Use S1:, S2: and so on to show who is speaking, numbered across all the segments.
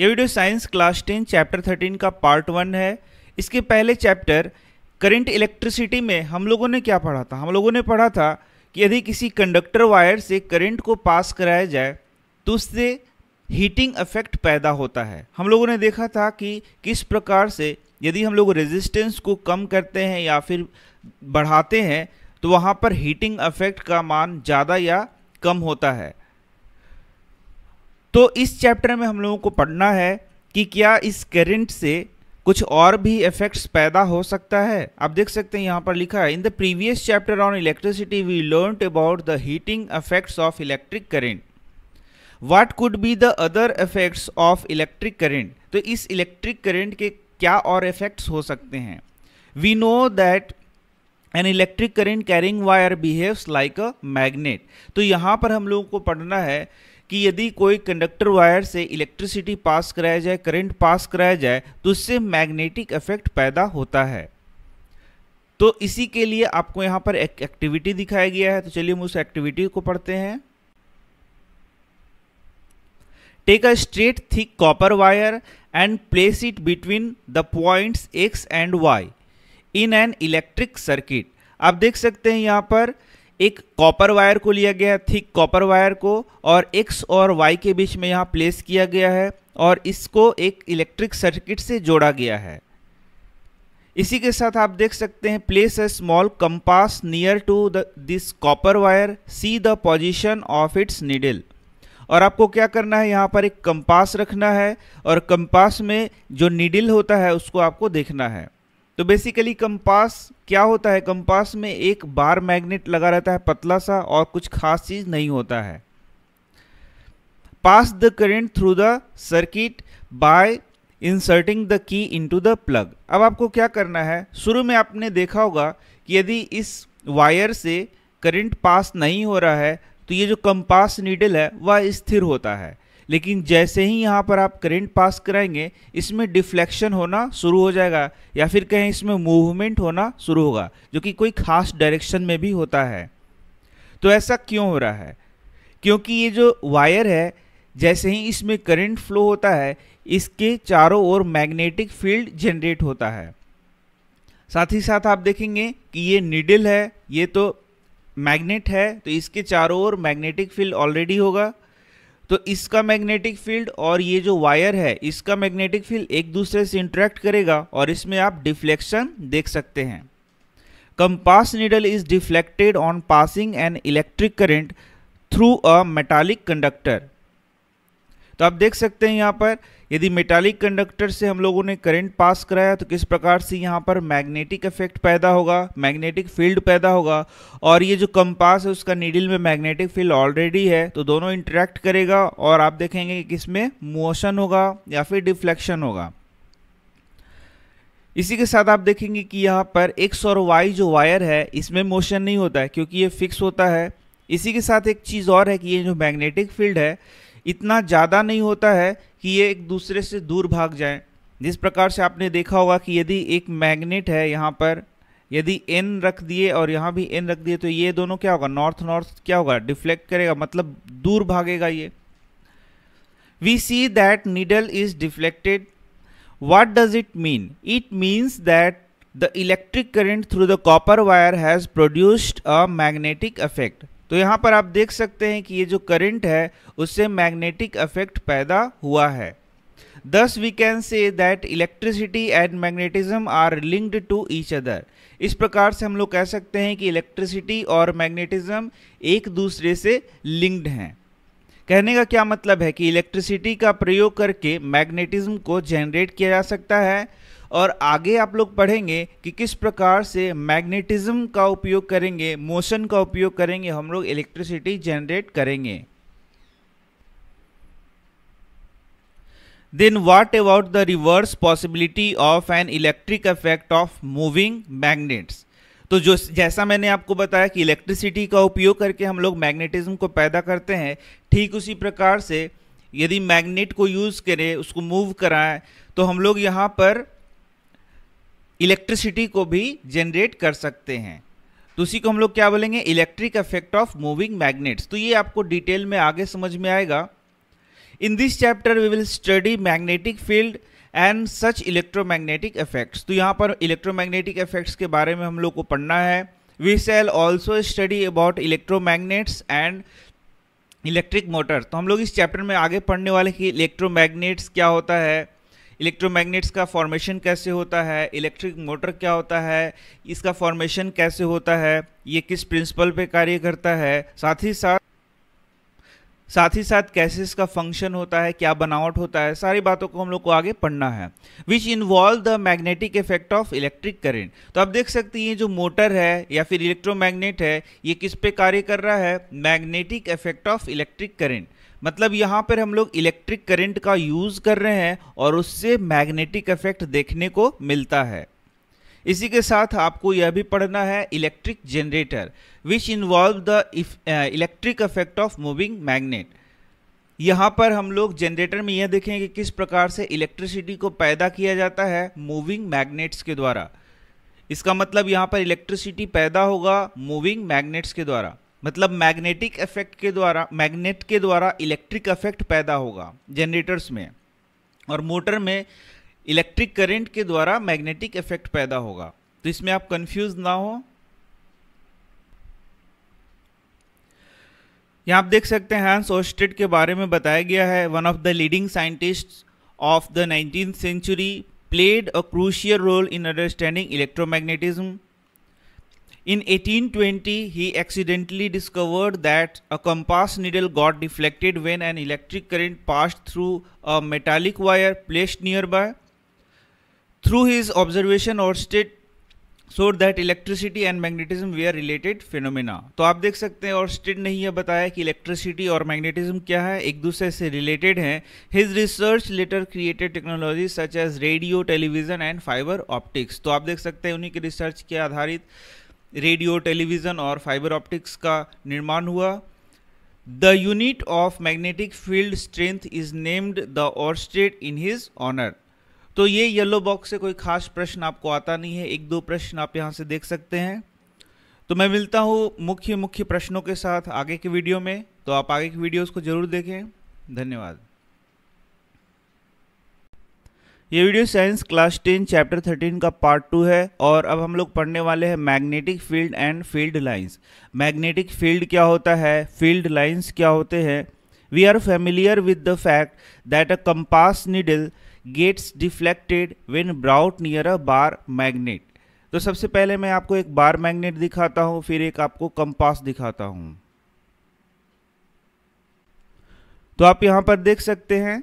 S1: यह video science class ten chapter thirteen का part one है इसके पहले चैप्टर करंट इलेक्ट्रिसिटी में हम लोगों ने क्या पढ़ा था हम लोगों ने पढ़ा था कि यदि किसी कंडक्टर वायर से करंट को पास कराया जाए तो उससे हीटिंग इफेक्ट पैदा होता है हम लोगों ने देखा था कि किस प्रकार से यदि हम लोग रेजिस्टेंस को कम करते हैं या फिर बढ़ाते हैं तो वहाँ पर हीटिंग इफेक्ट का मान ज़्यादा या कम होता है तो इस चैप्टर में हम लोगों को पढ़ना है कि क्या इस करंट से कुछ और भी इफेक्ट्स पैदा हो सकता है आप देख सकते हैं यहाँ पर लिखा है in the previous chapter on electricity we learn about the heating effects of electric current what could be the other effects of electric current तो इस इलेक्ट्रिक करेंट के क्या और इफेक्ट्स हो सकते हैं we know that an electric current carrying wire behaves like a magnet तो यहाँ पर हम लोगों को पढ़ना है कि यदि कोई कंडक्टर वायर से इलेक्ट्रिसिटी पास कराया जाए करंट पास कराया जाए तो उससे मैग्नेटिक इफेक्ट पैदा होता है तो इसी के लिए आपको यहाँ पर एक एक्टिविटी दिखाया गया है तो चलिए हम उस एक्टिविटी को पढ़ते हैं take a straight thick copper wire and place it between the points X and Y in an electric circuit आप देख सकते हैं यहाँ पर एक कॉपर वायर को लिया गया है थिक कॉपर वायर को और एक्स और वाई के बीच में यहाँ प्लेस किया गया है और इसको एक इलेक्ट्रिक सर्किट से जोड़ा गया है इसी के साथ आप देख सकते हैं place a small compass near to the this copper wire see the position of its needle और आपको क्या करना है यहाँ पर एक कंपास रखना है और कंपास में जो नीडल होता है उसको आपको देखना है तो बेसिकली कंपास क्या होता है कंपास में एक बार मैग्नेट लगा रहता है पतला सा और कुछ खास चीज़ नहीं होता है the current through the circuit by inserting the key in to the plug अब आपको क्या करना है शुरू में आपने देखा होगा कि यदि इस वायर से करंट पास नहीं हो रहा है तो ये जो कंपास नीडल है वह स्थिर होता है लेकिन जैसे ही यहाँ पर आप करंट पास कराएंगे इसमें डिफ्लेक्शन होना शुरू हो जाएगा या फिर कहें इसमें मूवमेंट होना शुरू होगा जो कि कोई खास डायरेक्शन में भी होता है तो ऐसा क्यों हो रहा है क्योंकि ये जो वायर है जैसे ही इसमें करंट फ्लो होता है इसके चारों ओर मैग्नेटिक फील्ड जनरेट होता है साथ ही साथ आप देखेंगे कि ये निडल है ये तो मैग्नेट है तो इसके चारों ओर मैग्नेटिक फील्ड ऑलरेडी होगा तो इसका मैग्नेटिक फील्ड और ये जो वायर है इसका मैग्नेटिक फील्ड एक दूसरे से इंटरेक्ट करेगा और इसमें आप डिफ्लेक्शन देख सकते हैं compass needle is deflected on passing an electric current through a metallic conductor तो आप देख सकते हैं यहाँ पर यदि मेटालिक कंडक्टर से हम लोगों ने करंट पास कराया तो किस प्रकार से यहाँ पर मैग्नेटिक इफेक्ट पैदा होगा मैग्नेटिक फील्ड पैदा होगा और ये जो कंपास है उसका नीडल में मैग्नेटिक फील्ड ऑलरेडी है तो दोनों इंटरेक्ट करेगा और आप देखेंगे कि इसमें मोशन होगा या फिर डिफ्लेक्शन होगा इसी के साथ आप देखेंगे कि यहाँ पर एक्स और वाई जो वायर है इसमें मोशन नहीं होता है क्योंकि ये फिक्स होता है इसी के साथ एक चीज़ और है कि ये जो मैग्नेटिक फील्ड है इतना ज़्यादा नहीं होता है कि ये एक दूसरे से दूर भाग जाएं जिस प्रकार से आपने देखा होगा कि यदि एक मैग्नेट है यहाँ पर यदि एन रख दिए और यहाँ भी एन रख दिए तो ये दोनों क्या होगा नॉर्थ नॉर्थ क्या होगा डिफ्लेक्ट करेगा मतलब दूर भागेगा ये we see that needle is deflected what does it mean it means that the electric current through the copper wire has produced a magnetic effect तो यहाँ पर आप देख सकते हैं कि ये जो करंट है उससे मैग्नेटिक इफेक्ट पैदा हुआ है thus we can say that electricity and magnetism are linked to each other इस प्रकार से हम लोग कह सकते हैं कि इलेक्ट्रिसिटी और मैग्नेटिज्म एक दूसरे से लिंक्ड हैं कहने का क्या मतलब है कि इलेक्ट्रिसिटी का प्रयोग करके मैग्नेटिज्म को जनरेट किया जा सकता है और आगे आप लोग पढ़ेंगे कि किस प्रकार से मैग्नेटिज्म का उपयोग करेंगे मोशन का उपयोग करेंगे हम लोग इलेक्ट्रिसिटी जनरेट करेंगे then what about the reverse possibility of an electric effect of moving magnets तो जो जैसा मैंने आपको बताया कि इलेक्ट्रिसिटी का उपयोग करके हम लोग मैग्नेटिज्म को पैदा करते हैं ठीक उसी प्रकार से यदि मैग्नेट को यूज़ करें उसको मूव कराएं तो हम लोग यहाँ पर इलेक्ट्रिसिटी को भी जनरेट कर सकते हैं तो उसी को हम लोग क्या बोलेंगे electric effect of moving magnets तो ये आपको डिटेल में आगे समझ में आएगा in this chapter we will study magnetic field and such electromagnetic effects तो यहाँ पर इलेक्ट्रोमैग्नेटिक इफेक्ट्स के बारे में हम लोग को पढ़ना है we shall also study about electromagnets and electric motor तो हम लोग इस चैप्टर में आगे पढ़ने वाले कि इलेक्ट्रोमैग्नेट्स क्या होता है इलेक्ट्रोमैग्नेट्स का फॉर्मेशन कैसे होता है इलेक्ट्रिक मोटर क्या होता है इसका फॉर्मेशन कैसे होता है ये किस प्रिंसिपल पे कार्य करता है साथ ही साथ साथ ही साथ कैसे इसका फंक्शन होता है क्या बनावट होता है सारी बातों को हम लोग को आगे पढ़ना है which involve the magnetic effect of electric current तो आप देख सकते हैं जो मोटर है या फिर इलेक्ट्रोमैग्नेट है ये किस पे कार्य कर रहा है magnetic effect of electric current मतलब यहाँ पर हम लोग इलेक्ट्रिक करंट का यूज़ कर रहे हैं और उससे मैग्नेटिक इफेक्ट देखने को मिलता है इसी के साथ आपको यह भी पढ़ना है electric generator which involve the electric effect of moving magnet यहाँ पर हम लोग जनरेटर में यह देखेंगे कि किस प्रकार से इलेक्ट्रिसिटी को पैदा किया जाता है मूविंग मैग्नेट्स के द्वारा इसका मतलब यहाँ पर इलेक्ट्रिसिटी पैदा होगा मूविंग मैग्नेट्स के द्वारा मतलब मैग्नेटिक इफेक्ट के द्वारा मैग्नेट के द्वारा इलेक्ट्रिक इफेक्ट पैदा होगा जनरेटर्स में और मोटर में इलेक्ट्रिक करंट के द्वारा मैग्नेटिक इफेक्ट पैदा होगा तो इसमें आप कंफ्यूज ना हो यहाँ आप देख सकते हैं हैंस ओस्टेड के बारे में बताया गया है one of the leading scientist of the nineteen century played a crucial role in understanding electromagnetism In 1820, he accidentally discovered that a compass needle got deflected when an electric current passed through a metallic wire placed nearby. Through his observation, Orsted showed that electricity and magnetism were related phenomena. तो आप देख सकते हैं Orsted ने यह बताया कि electricity और magnetism क्या है एक दूसरे से रिलेटेड हैं his research later created technology such as radio television and fibre optics तो आप देख सकते हैं उन्हीं की रिसर्च के आधारित रेडियो टेलीविज़न और फाइबर ऑप्टिक्स का निर्माण हुआ the unit of magnetic field strength is named the oersted in his honour तो ये येलो बॉक्स से कोई खास प्रश्न आपको आता नहीं है एक दो प्रश्न आप यहाँ से देख सकते हैं तो मैं मिलता हूँ मुख्य मुख्य प्रश्नों के साथ आगे के वीडियो में तो आप आगे की वीडियोज़ को ज़रूर देखें धन्यवाद ये video science class ten chapter thirteen का पार्ट टू है और अब हम लोग पढ़ने वाले हैं magnetic field and field lines magnetic field क्या होता है फील्ड लाइंस क्या होते हैं we are familiar with the fact that a compass needle gets deflected when brought near a bar magnet तो सबसे पहले मैं आपको एक बार मैग्नेट दिखाता हूँ फिर एक आपको कंपास दिखाता हूँ तो आप यहाँ पर देख सकते हैं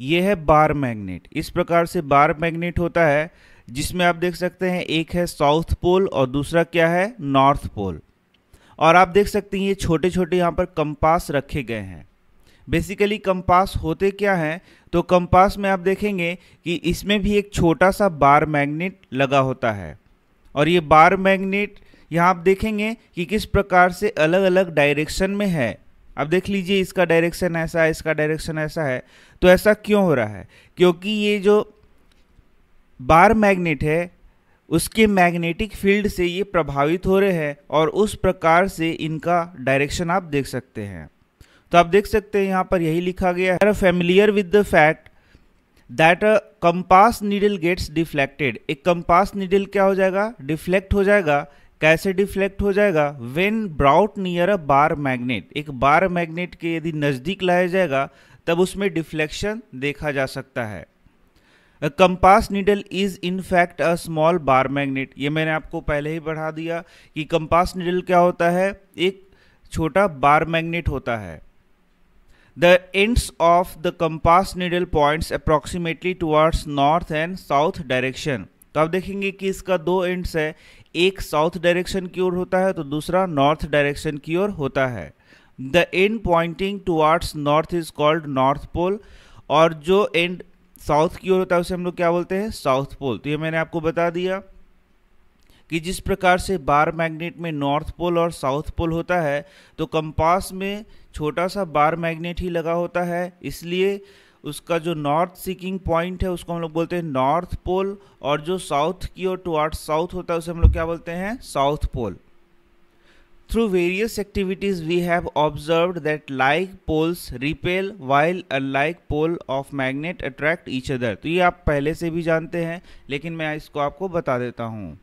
S1: ये है बार मैग्नेट इस प्रकार से बार मैग्नेट होता है जिसमें आप देख सकते हैं एक है साउथ पोल और दूसरा क्या है नॉर्थ पोल और आप देख सकते हैं ये छोटे छोटे यहाँ पर कंपास रखे गए हैं बेसिकली कंपास होते क्या हैं तो कंपास में आप देखेंगे कि इसमें भी एक छोटा सा बार मैग्नेट लगा होता है और ये बार मैग्नेट यहाँ आप देखेंगे कि किस प्रकार से अलग अलग डायरेक्शन में है अब देख लीजिए इसका डायरेक्शन ऐसा है इसका डायरेक्शन ऐसा है तो ऐसा क्यों हो रहा है क्योंकि ये जो बार मैग्नेट है उसके मैग्नेटिक फील्ड से ये प्रभावित हो रहे हैं और उस प्रकार से इनका डायरेक्शन आप देख सकते हैं तो आप देख सकते हैं यहाँ पर यही लिखा गया है familiar with the fact that a compass needle gets deflected एक कंपास नीडल क्या हो जाएगा डिफ्लेक्ट हो जाएगा कैसे डिफ्लेक्ट हो जाएगा when brought near a bar magnet एक बार मैग्नेट के यदि नज़दीक लाया जाएगा तब उसमें डिफ्लेक्शन देखा जा सकता है a compass needle is in fact a small bar magnet ये मैंने आपको पहले ही बढ़ा दिया कि कंपास नीडल क्या होता है एक छोटा बार मैग्नेट होता है the ends of the compass needle points approximately towards north and south direction तो आप देखेंगे कि इसका दो एंड्स है एक साउथ डायरेक्शन की ओर होता है तो दूसरा नॉर्थ डायरेक्शन की ओर होता है the end pointing towards north is called north pole और जो एंड साउथ की ओर होता है उसे हम लोग क्या बोलते हैं साउथ पोल तो ये मैंने आपको बता दिया कि जिस प्रकार से बार मैग्नेट में नॉर्थ पोल और साउथ पोल होता है तो कंपास में छोटा सा बार मैग्नेट ही लगा होता है इसलिए उसका जो नॉर्थ सीकिंग पॉइंट है उसको हम लोग बोलते हैं नॉर्थ पोल और जो साउथ की ओर टुअर्ड साउथ होता है उसे हम लोग क्या बोलते हैं south pole through various activities we have observe that like poles repel while a like pole of magnet attract each other तो ये आप पहले से भी जानते हैं लेकिन मैं इसको आपको बता देता हूँ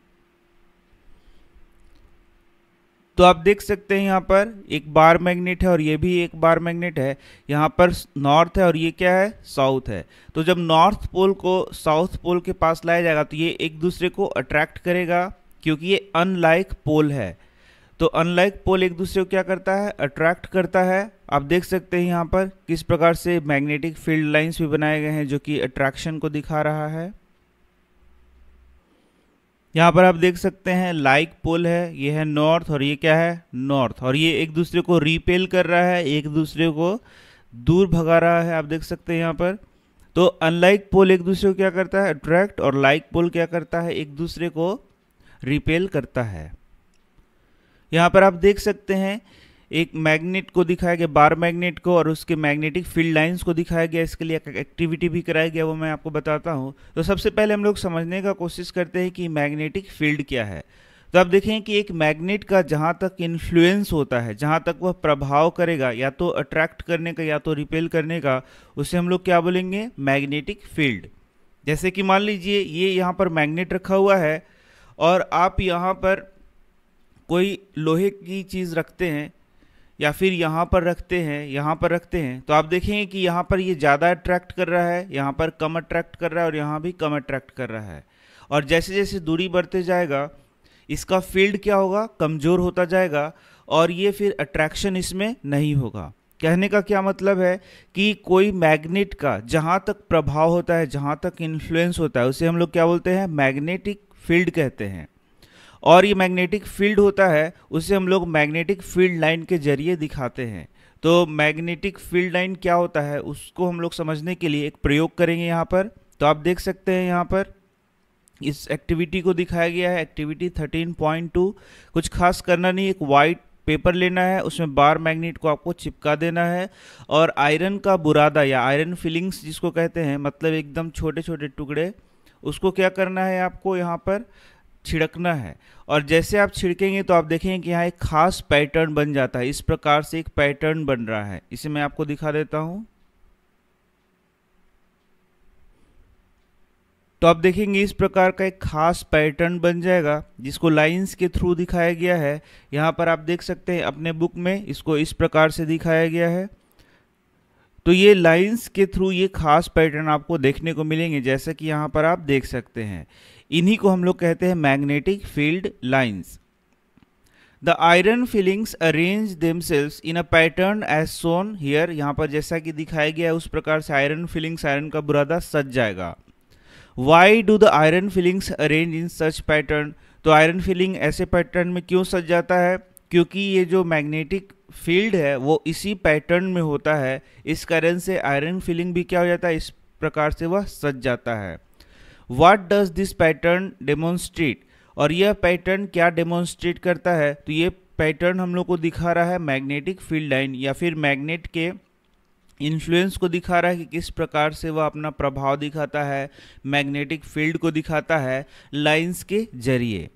S1: तो आप देख सकते हैं यहाँ पर एक बार मैग्नेट है और ये भी एक बार मैग्नेट है यहाँ पर नॉर्थ है और ये क्या है साउथ है तो जब नॉर्थ पोल को साउथ पोल के पास लाया जाएगा तो ये एक दूसरे को अट्रैक्ट करेगा क्योंकि ये अनलाइक पोल है तो अनलाइक पोल एक दूसरे को क्या करता है अट्रैक्ट करता है आप देख सकते हैं यहाँ पर किस प्रकार से मैग्नेटिक फील्ड लाइन्स भी बनाए गए हैं जो कि अट्रैक्शन को दिखा रहा है यहाँ पर आप देख सकते हैं लाइक पोल है ये है नॉर्थ और ये क्या है नॉर्थ और ये एक दूसरे को रिपेल कर रहा है एक दूसरे को दूर भगा रहा है आप देख सकते हैं यहाँ पर तो अनलाइक पोल एक दूसरे को क्या करता है अट्रैक्ट और लाइक पोल क्या करता है एक दूसरे को रिपेल करता है यहाँ पर आप देख सकते हैं एक मैग्नेट को दिखाया गया बार मैग्नेट को और उसके मैग्नेटिक फील्ड लाइंस को दिखाया गया इसके लिए एक्टिविटी भी कराया गया वो मैं आपको बताता हूँ तो सबसे पहले हम लोग समझने का कोशिश करते हैं कि मैग्नेटिक फील्ड क्या है तो आप देखें कि एक मैग्नेट का जहाँ तक इन्फ्लुएंस होता है जहाँ तक वह प्रभाव करेगा या तो अट्रैक्ट करने का या तो रिपेल करने का उसे हम लोग क्या बोलेंगे मैग्नेटिक फील्ड जैसे कि मान लीजिए ये यहाँ पर मैग्नेट रखा हुआ है और आप यहाँ पर कोई लोहे की चीज़ रखते हैं या फिर यहाँ पर रखते हैं यहाँ पर रखते हैं तो आप देखेंगे कि यहाँ पर ये ज़्यादा अट्रैक्ट कर रहा है यहाँ पर कम अट्रैक्ट कर रहा है और यहाँ भी कम अट्रैक्ट कर रहा है और जैसे जैसे दूरी बढ़ते जाएगा इसका फील्ड क्या होगा कमज़ोर होता जाएगा और ये फिर अट्रैक्शन इसमें नहीं होगा कहने का क्या मतलब है कि कोई मैग्नेट का जहाँ तक प्रभाव होता है जहाँ तक इन्फ्लुएंस होता है उसे हम लोग क्या बोलते हैं मैग्नेटिक फील्ड कहते हैं और ये मैग्नेटिक फील्ड होता है उसे हम लोग मैग्नेटिक फील्ड लाइन के जरिए दिखाते हैं तो मैग्नेटिक फील्ड लाइन क्या होता है उसको हम लोग समझने के लिए एक प्रयोग करेंगे यहाँ पर तो आप देख सकते हैं यहाँ पर इस एक्टिविटी को दिखाया गया है एक्टिविटी 13.2 कुछ खास करना नहीं एक वाइट पेपर लेना है उसमें बार मैग्नेट को आपको चिपका देना है और आयरन का बुरादा या आयरन फिलिंग्स जिसको कहते हैं मतलब एकदम छोटे छोटे टुकड़े उसको क्या करना है आपको यहाँ पर छिड़कना है और जैसे आप छिड़केंगे तो आप देखेंगे कि यहाँ एक खास पैटर्न बन जाता है इस प्रकार से एक पैटर्न बन रहा है इसे मैं आपको दिखा देता हूँ तो आप देखेंगे इस प्रकार का एक खास पैटर्न बन जाएगा जिसको लाइंस के थ्रू दिखाया गया है यहाँ पर आप देख सकते हैं अपने बुक में इसको इस प्रकार से दिखाया गया है तो ये लाइंस के थ्रू ये खास पैटर्न आपको देखने को मिलेंगे जैसा कि यहाँ पर आप देख सकते हैं इन्हीं को हम लोग कहते हैं magnetic field lines the iron filings arrange themselves in a pattern as shown here यहाँ पर जैसा कि दिखाया गया है उस प्रकार से आयरन फीलिंग्स आयरन का बुरादा सज जाएगा why do the iron filings arrange in such pattern तो आयरन फीलिंग ऐसे पैटर्न में क्यों सज जाता है क्योंकि ये जो मैग्नेटिक फील्ड है वो इसी पैटर्न में होता है इस कारण से आयरन फीलिंग भी क्या हो जाता है इस प्रकार से वह सज जाता है what does this pattern demonstrate और यह पैटर्न क्या डेमोन्स्ट्रेट करता है तो ये पैटर्न हम लोग को दिखा रहा है मैग्नेटिक फील्ड लाइन या फिर मैग्नेट के इन्फ्लुएंस को दिखा रहा है कि किस प्रकार से वह अपना प्रभाव दिखाता है मैग्नेटिक फील्ड को दिखाता है लाइंस के जरिए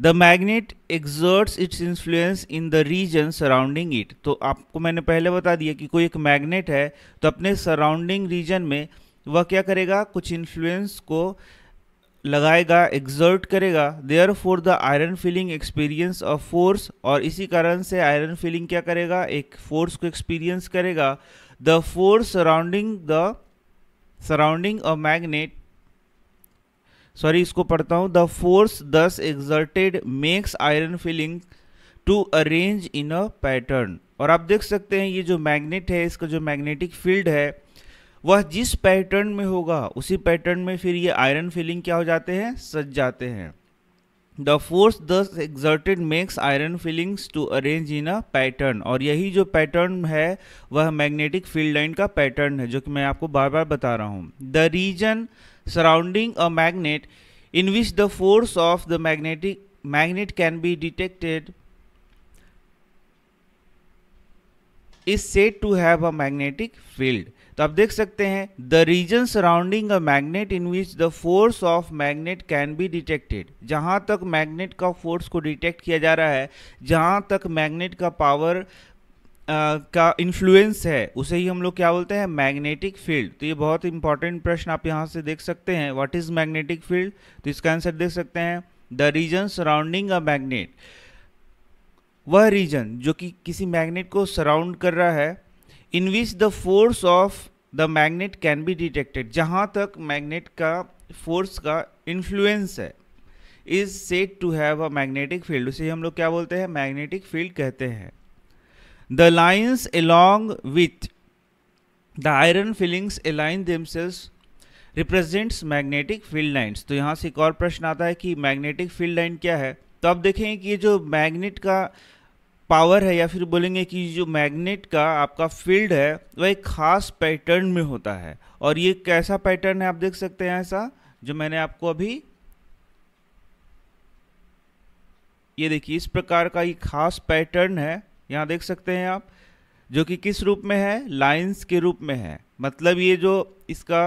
S1: the magnet exerts its influence in the region surrounding it तो आपको मैंने पहले बता दिया कि कोई एक मैग्नेट है तो अपने सराउंडिंग रीजन में वह क्या करेगा कुछ इन्फ्लुएंस को लगाएगा एग्जर्ट करेगा therefore the iron filing experience of force और इसी कारण से आयरन फीलिंग क्या करेगा एक फोर्स को एक्सपीरियंस करेगा the force surrounding the surrounding a magnet sorry इसको पढ़ता हूँ the force thus exerted makes iron filing to arrange in a pattern और आप देख सकते हैं ये जो मैग्नेट है इसका जो मैग्नेटिक फील्ड है वह जिस पैटर्न में होगा उसी पैटर्न में फिर ये आयरन फिलिंग क्या हो जाते हैं सज जाते हैं the force thus exerted makes iron filings to arrange in a pattern और यही जो पैटर्न है वह मैग्नेटिक फील्ड लाइन का पैटर्न है जो कि मैं आपको बार बार बता रहा हूँ the region surrounding a magnet in which the force of the magnetic magnet can be detected is said to have a magnetic field तो आप देख सकते हैं the region surrounding a magnet in which the force of magnet can be detected जहां तक magnet का force को detect किया जा रहा है जहां तक मैग्नेट का पावर Uh, का इन्फ्लुएंस है उसे ही हम लोग क्या बोलते हैं मैग्नेटिक फील्ड तो ये बहुत इंपॉर्टेंट प्रश्न आप यहाँ से देख सकते हैं व्हाट इज मैग्नेटिक फील्ड तो इसका आंसर देख सकते हैं the region surrounding a magnet वह रीजन जो कि किसी मैग्नेट को सराउंड कर रहा है in which the force of the magnet can be detected जहाँ तक मैग्नेट का फोर्स का इन्फ्लुएंस है is said to have a magnetic field उसे हम लोग क्या बोलते हैं मैग्नेटिक फील्ड कहते हैं the lines along with the iron filings align themselves represents magnetic field lines तो यहाँ से एक और प्रश्न आता है कि मैग्नेटिक फील्ड लाइन क्या है तो आप देखें कि ये जो मैग्नेट का पावर है या फिर बोलेंगे कि जो मैग्नेट का आपका फील्ड है वह एक खास पैटर्न में होता है और ये कैसा पैटर्न है आप देख सकते हैं ऐसा जो मैंने आपको अभी ये देखिए इस प्रकार का ये खास पैटर्न है यहाँ देख सकते हैं आप जो कि किस रूप में है लाइंस के रूप में है मतलब ये जो इसका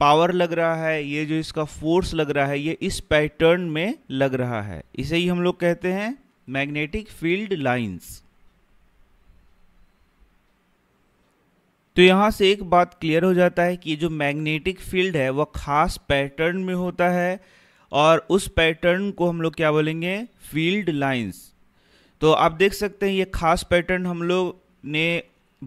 S1: पावर लग रहा है ये जो इसका फोर्स लग रहा है ये इस पैटर्न में लग रहा है इसे ही हम लोग कहते हैं मैग्नेटिक फील्ड लाइंस तो यहाँ से एक बात क्लियर हो जाता है कि जो मैग्नेटिक फील्ड है वह खास पैटर्न में होता है और उस पैटर्न को हम लोग क्या बोलेंगे फील्ड लाइंस तो आप देख सकते हैं ये खास पैटर्न हम लोग ने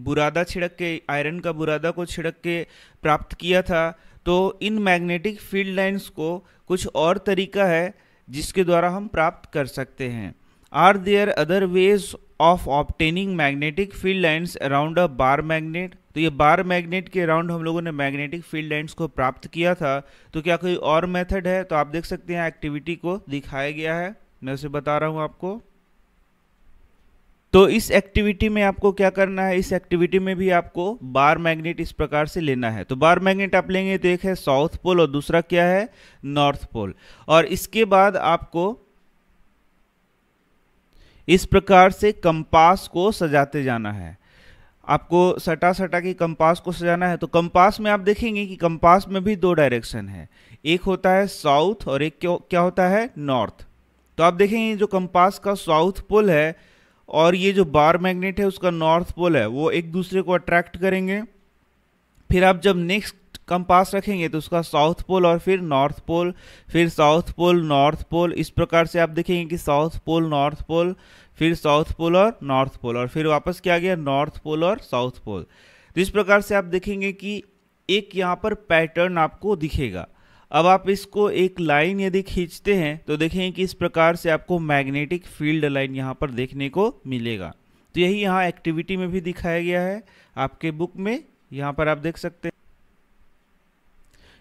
S1: बुरादा छिड़क के आयरन का बुरादा को छिड़क के प्राप्त किया था तो इन मैग्नेटिक फील्ड लाइंस को कुछ और तरीका है जिसके द्वारा हम प्राप्त कर सकते हैं are there other ways of obtaining magnetic field lines around a bar magnet तो ये बार मैग्नेट के अराउंड हम लोगों ने मैग्नेटिक फील्ड लाइन्स को प्राप्त किया था तो क्या कोई और मेथड है तो आप देख सकते हैं एक्टिविटी को दिखाया गया है मैं उसे बता रहा हूँ आपको तो इस एक्टिविटी में आपको क्या करना है इस एक्टिविटी में भी आपको बार मैग्नेट इस प्रकार से लेना है तो बार मैग्नेट आप लेंगे तो एक है साउथ पोल और दूसरा क्या है नॉर्थ पोल और इसके बाद आपको इस प्रकार से कंपास को सजाते जाना है आपको सटा सटा के कंपास को सजाना है तो कंपास में आप देखेंगे कि कंपास में भी दो डायरेक्शन है एक होता है साउथ और एक क्या होता है नॉर्थ तो आप देखेंगे जो कंपास का साउथ पोल है और ये जो बार मैग्नेट है उसका नॉर्थ पोल है वो एक दूसरे को अट्रैक्ट करेंगे फिर आप जब नेक्स्ट कंपास रखेंगे तो उसका साउथ पोल और फिर नॉर्थ पोल फिर साउथ पोल नॉर्थ पोल इस प्रकार से आप देखेंगे कि साउथ पोल नॉर्थ पोल फिर साउथ पोल और नॉर्थ पोल और फिर वापस क्या गया नॉर्थ पोल और साउथ पोल तो इस प्रकार से आप देखेंगे कि एक यहाँ पर पैटर्न आपको दिखेगा अब आप इसको एक लाइन यदि खींचते हैं तो देखेंगे कि इस प्रकार से आपको मैग्नेटिक फील्ड लाइन यहाँ पर देखने को मिलेगा तो यही यहाँ एक्टिविटी में भी दिखाया गया है आपके बुक में यहाँ पर आप देख सकते हैं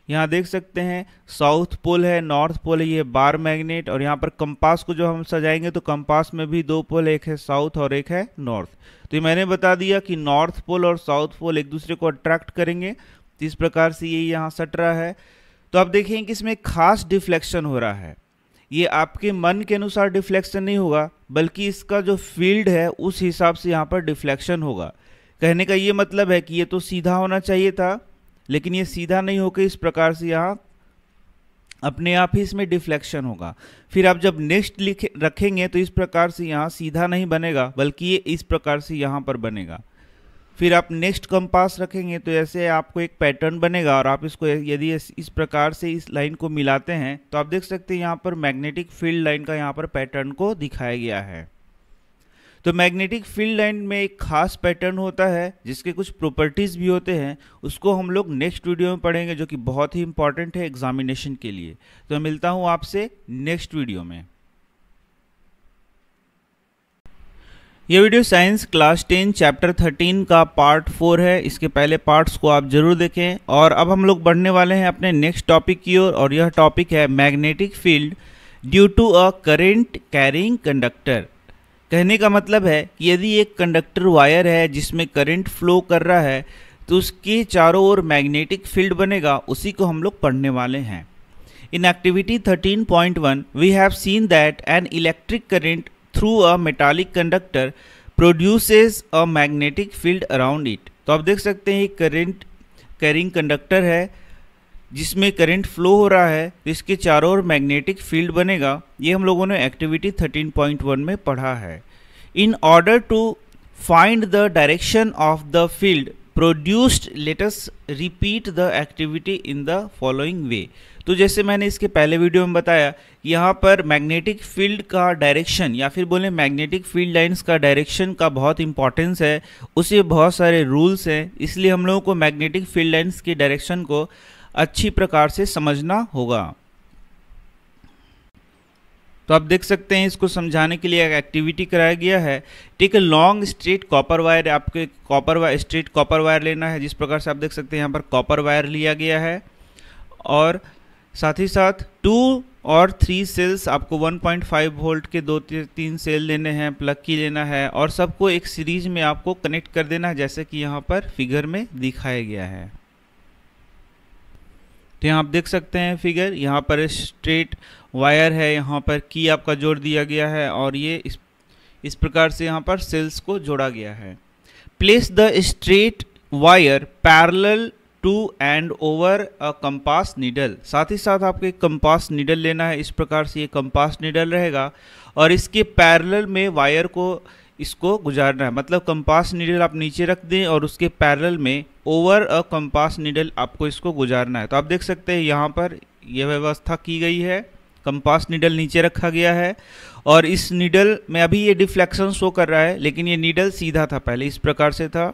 S1: यहाँ देख सकते हैं साउथ पोल है नॉर्थ पोल है ये बार मैग्नेट और यहाँ पर कंपास को जो हम सजाएंगे तो कंपास में भी दो पोल एक है साउथ और एक है नॉर्थ तो ये मैंने बता दिया कि नॉर्थ पोल और साउथ पोल एक दूसरे को अट्रैक्ट करेंगे तो इस प्रकार से ये यहाँ सट रहा है तो आप देखें कि इसमें खास डिफ्लेक्शन हो रहा है ये आपके मन के अनुसार डिफ्लेक्शन नहीं होगा बल्कि इसका जो फील्ड है उस हिसाब से यहाँ पर डिफ्लेक्शन होगा कहने का ये मतलब है कि ये तो सीधा होना चाहिए था लेकिन ये सीधा नहीं होकर इस प्रकार से यहाँ अपने आप ही इसमें डिफ्लेक्शन होगा फिर आप जब नेक्स्ट लिखे रखेंगे तो इस प्रकार से यहाँ सीधा नहीं बनेगा बल्कि ये इस प्रकार से यहाँ पर बनेगा फिर आप नेक्स्ट कंपास रखेंगे तो ऐसे आपको एक पैटर्न बनेगा और आप इसको यदि इस प्रकार से इस लाइन को मिलाते हैं तो आप देख सकते हैं यहाँ पर मैग्नेटिक फील्ड लाइन का यहाँ पर पैटर्न को दिखाया गया है तो मैग्नेटिक फील्ड लाइन में एक खास पैटर्न होता है जिसके कुछ प्रॉपर्टीज़ भी होते हैं उसको हम लोग नेक्स्ट वीडियो में पढ़ेंगे जो कि बहुत ही इंपॉर्टेंट है एग्जामिनेशन के लिए तो मैं मिलता हूँ आपसे नेक्स्ट वीडियो में यह video science class ten chapter thirteen का पार्ट फोर है इसके पहले पार्ट्स को आप जरूर देखें और अब हम लोग बढ़ने वाले हैं अपने नेक्स्ट टॉपिक की ओर और यह टॉपिक है magnetic field due to a current carrying conductor कहने का मतलब है कि यदि एक कंडक्टर वायर है जिसमें करंट फ्लो कर रहा है तो उसके चारों ओर मैग्नेटिक फील्ड बनेगा उसी को हम लोग पढ़ने वाले हैं in activity 13.1 we have seen that an electric current through a metallic conductor produces a magnetic field around it तो आप देख सकते हैं एक करेंट कैरिंग कंडक्टर है जिसमें करंट फ्लो हो रहा है तो इसके चारों ओर मैग्नेटिक फील्ड बनेगा ये हम लोगों ने एक्टिविटी 13.1 में पढ़ा है in order to find the direction of the field produced let's repeat the activity in the following way तो जैसे मैंने इसके पहले वीडियो में बताया यहाँ पर मैग्नेटिक फील्ड का डायरेक्शन या फिर बोले मैग्नेटिक फील्ड लाइंस का डायरेक्शन का बहुत इंपॉर्टेंस है उसे बहुत सारे रूल्स हैं इसलिए हम लोगों को मैग्नेटिक फील्ड लाइंस के डायरेक्शन को अच्छी प्रकार से समझना होगा तो आप देख सकते हैं इसको समझाने के लिए एक एक्टिविटी कराया गया है ठीक है लॉन्ग स्ट्रेट कॉपर वायर आपके copper wire straight copper wire लेना है जिस प्रकार से आप देख सकते हैं यहाँ पर कॉपर वायर लिया गया है और साथ ही साथ टू और थ्री सेल्स आपको 1.5 वोल्ट के दो तीन सेल लेने हैं प्लग की लेना है और सबको एक सीरीज में आपको कनेक्ट कर देना है जैसे कि यहाँ पर फिगर में दिखाया गया है तो यहाँ आप देख सकते हैं फिगर यहाँ पर स्ट्रेट वायर है यहाँ पर की आपका जोड़ दिया गया है और ये इस इस प्रकार से यहाँ पर सेल्स को जोड़ा गया है place the straight wire parallel to and over a compass needle साथ ही साथ आपको एक कंपास नीडल लेना है इस प्रकार से ये कंपास नीडल रहेगा और इसके पैरल में वायर को इसको गुजारना है मतलब कंपास नीडल आप नीचे रख दें और उसके पैरल में ओवर अ कंपास नीडल आपको इसको गुजारना है तो आप देख सकते हैं यहाँ पर यह व्यवस्था की गई है कंपास नीडल नीचे रखा गया है और इस नीडल में अभी ये डिफ्लेक्शन शो कर रहा है लेकिन ये नीडल सीधा था पहले इस प्रकार से था